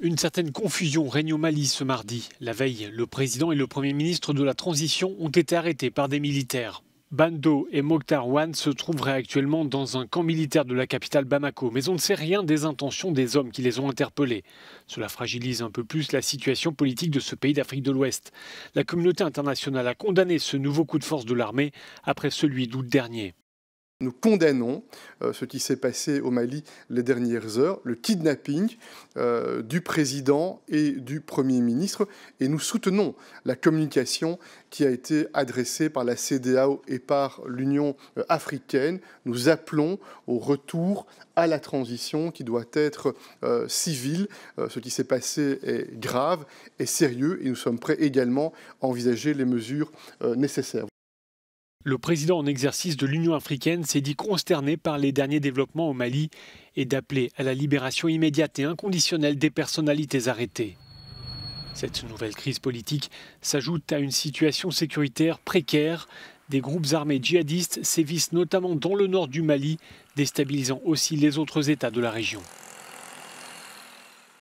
Une certaine confusion règne au Mali ce mardi. La veille, le président et le premier ministre de la transition ont été arrêtés par des militaires. Bando et Mokhtar Wan se trouveraient actuellement dans un camp militaire de la capitale Bamako, mais on ne sait rien des intentions des hommes qui les ont interpellés. Cela fragilise un peu plus la situation politique de ce pays d'Afrique de l'Ouest. La communauté internationale a condamné ce nouveau coup de force de l'armée après celui d'août dernier. Nous condamnons euh, ce qui s'est passé au Mali les dernières heures, le kidnapping euh, du président et du Premier ministre, et nous soutenons la communication qui a été adressée par la CDAO et par l'Union euh, africaine. Nous appelons au retour à la transition qui doit être civile. ce qui s'est passé est grave et sérieux, et nous sommes prêts également à envisager les mesures nécessaires. Le président en exercice de l'Union africaine s'est dit consterné par les derniers développements au Mali et d'appeler à la libération immédiate et inconditionnelle des personnalités arrêtées. Cette nouvelle crise politique s'ajoute à une situation sécuritaire précaire. Des groupes armés djihadistes sévissent notamment dans le nord du Mali, déstabilisant aussi les autres États de la région.